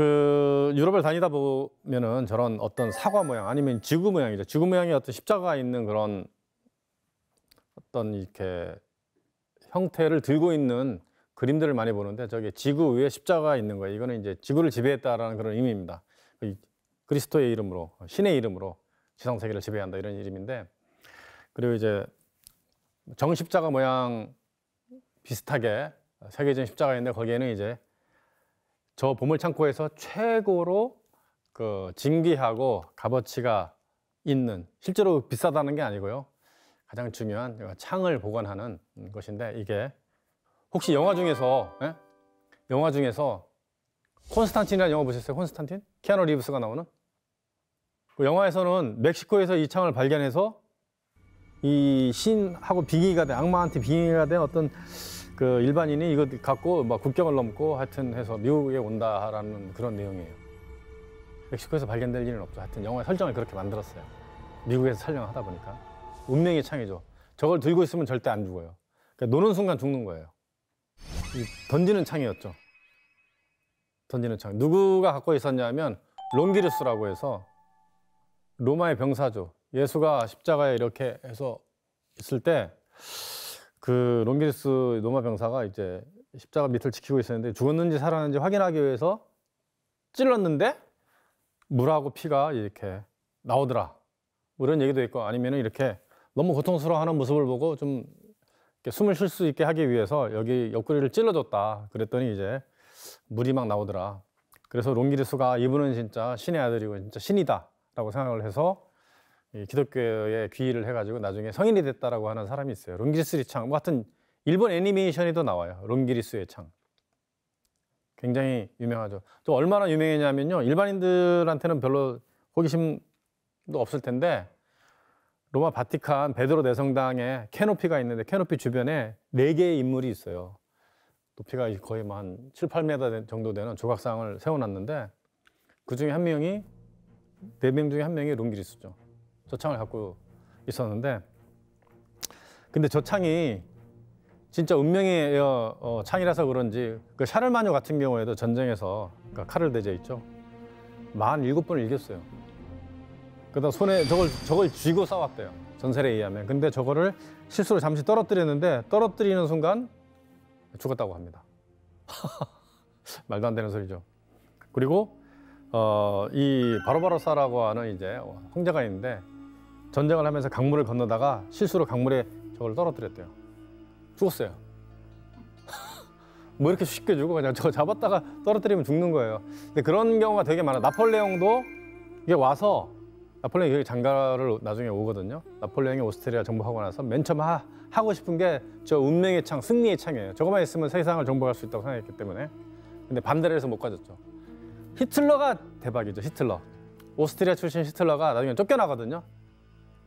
그 유럽을 다니다 보면은 저런 어떤 사과 모양 아니면 지구 모양이죠. 지구 모양의 어떤 십자가 있는 그런 어떤 이렇게 형태를 들고 있는 그림들을 많이 보는데 저게 지구 위에 십자가 가 있는 거예요. 이거는 이제 지구를 지배했다라는 그런 의미입니다. 그 그리스도의 이름으로 신의 이름으로 지상 세계를 지배한다 이런 이름인데 그리고 이제 정십자가 모양 비슷하게 세계적인 십자가 인데 거기에는 이제 저 보물 창고에서 최고로 그 진귀하고 값어치가 있는 실제로 비싸다는 게 아니고요. 가장 중요한 창을 보관하는 것인데 이게 혹시 영화 중에서 예? 영화 중에서 콘스탄틴이라는 영화 보셨어요? 콘스탄틴? 키아노 리브스가 나오는? 그 영화에서는 멕시코에서 이 창을 발견해서 이 신하고 빙의가 된 악마한테 빙의가 된 어떤 그 일반인이 이거 갖고 막 국경을 넘고 하여튼 해서 미국에 온다라는 그런 내용이에요. 멕시코에서 발견될 일은 없죠. 하여튼 영화의 설정을 그렇게 만들었어요. 미국에서 촬영하다 보니까. 운명의 창이죠. 저걸 들고 있으면 절대 안 죽어요. 그러니까 노는 순간 죽는 거예요. 던지는 창이었죠. 던지는 창. 누구가 갖고 있었냐면 롱기루스라고 해서 로마의 병사죠. 예수가 십자가에 이렇게 해서 있을 때그 롱기리스 노마 병사가 이제 십자가 밑을 지키고 있었는데 죽었는지 살았는지 확인하기 위해서 찔렀는데 물하고 피가 이렇게 나오더라. 뭐 이런 얘기도 있고 아니면 이렇게 너무 고통스러워하는 모습을 보고 좀 숨을 쉴 수 있게 하기 위해서 여기 옆구리를 찔러줬다. 그랬더니 이제 물이 막 나오더라. 그래서 롱기리스가 이분은 진짜 신의 아들이고 진짜 신이다라고 생각을 해서 기독교에 귀의를 해가지고 나중에 성인이 됐다라고 하는 사람이 있어요. 롱기리스의 창. 뭐하여 일본 애니메이션에도 나와요. 롱기리스의 창. 굉장히 유명하죠. 또 얼마나 유명했냐면요. 일반인들한테는 별로 호기심도 없을 텐데 로마 바티칸 베드로 대성당에 캐노피가 있는데 캐노피 주변에 네 개의 인물이 있어요. 높이가 거의 뭐 한 7, 8m 정도 되는 조각상을 세워놨는데 그 중에 한 명이 네명 중에 한 명이 롱기리스죠. 저창을 갖고 있었는데 근데 저 창이 진짜 운명의 어, 어, 창이라서 그런지 그 샤를마뇨 같은 경우에도 전쟁에서 그러니까 칼을 대져 있죠. 만 일곱 번을 이겼어요. 그다음 손에 저걸 저걸 쥐고 싸웠대요. 전설에 의하면. 근데 저거를 실수로 잠시 떨어뜨렸는데 떨어뜨리는 순간 죽었다고 합니다. 말도 안 되는 소리죠. 그리고 어, 이 바로바로사라고 하는 이제 황제가 있는데 전쟁을 하면서 강물을 건너다가 실수로 강물에 저걸 떨어뜨렸대요. 죽었어요. 뭐 이렇게 쉽게 주고 그냥 저거 잡았다가 떨어뜨리면 죽는 거예요. 근데 그런 경우가 되게 많아. 나폴레옹도 이게 와서 나폴레옹이 여기 장가를 나중에 오거든요. 나폴레옹이 오스트리아 정복하고 나서 맨 처음 하, 하고 싶은 게 저 운명의 창, 승리의 창이에요. 저거만 있으면 세상을 정복할 수 있다고 생각했기 때문에. 근데 반대를 해서 못 가졌죠. 히틀러가 대박이죠, 히틀러. 오스트리아 출신 히틀러가 나중에 쫓겨나거든요.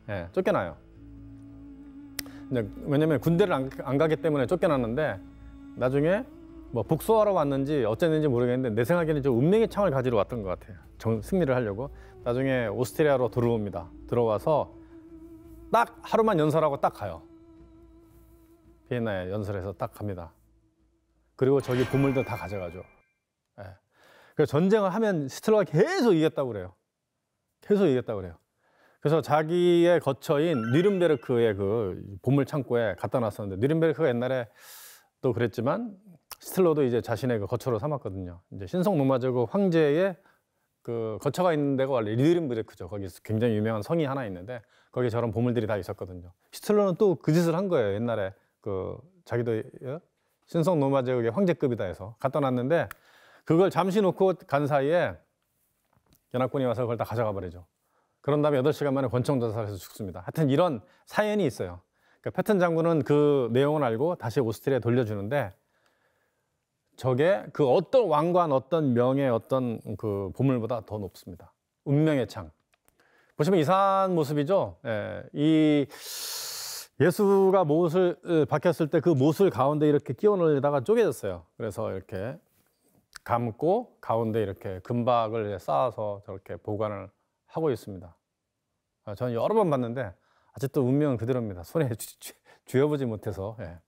예, 음. 쫓겨나요. 왜냐면 군대를 안, 안 가기 때문에 쫓겨났는데 나중에 뭐 복수하러 왔는지 어쨌는지 모르겠는데 내 생각에는 저 운명의 창을 가지러 왔던 것 같아요. 정, 승리를 하려고 나중에 오스트리아로 들어옵니다. 들어와서 딱 하루만 연설하고 딱 가요. 비엔나에 연설해서 딱 갑니다. 그리고 저기 보물도 다 가져가죠. 예. 그래서 전쟁을 하면 시틀러가 계속 이겼다고 그래요. 계속 이겼다고 그래요. 그래서 자기의 거처인 뉘른베르크의 그 보물 창고에 갖다 놨었는데 뉘른베르크가 옛날에 또 그랬지만 스틸러도 이제 자신의 그 거처로 삼았거든요. 이제 신성 로마제국 황제의 그 거처가 있는 데가 원래 뉘른베르크죠. 거기 굉장히 유명한 성이 하나 있는데 거기 저런 보물들이 다 있었거든요. 스틸러는 또 그 짓을 한 거예요. 옛날에 그 자기도 신성 로마 제국의 황제급이다 해서 갖다 놨는데 그걸 잠시 놓고 간 사이에 연합군이 와서 그걸 다 가져가 버리죠. 그런 다음에 8시간 만에 권총 자살해서 죽습니다. 하여튼 이런 사연이 있어요. 그러니까 패튼 장군은 그 내용을 알고 다시 오스트리아에 돌려주는데 저게 그 어떤 왕관, 어떤 명예, 어떤 그 보물보다 더 높습니다. 운명의 창. 보시면 이상한 모습이죠. 예, 이 예수가 못을 박혔을 때 그 못을 가운데 이렇게 끼워 넣으다가 려 쪼개졌어요. 그래서 이렇게 감고 가운데 이렇게 금박을 쌓아서 저렇게 보관을 하고 있습니다. 아, 저는 여러 번 봤는데 아직도 운명은 그대로입니다. 손에 쥐, 어보지 못해서. 예.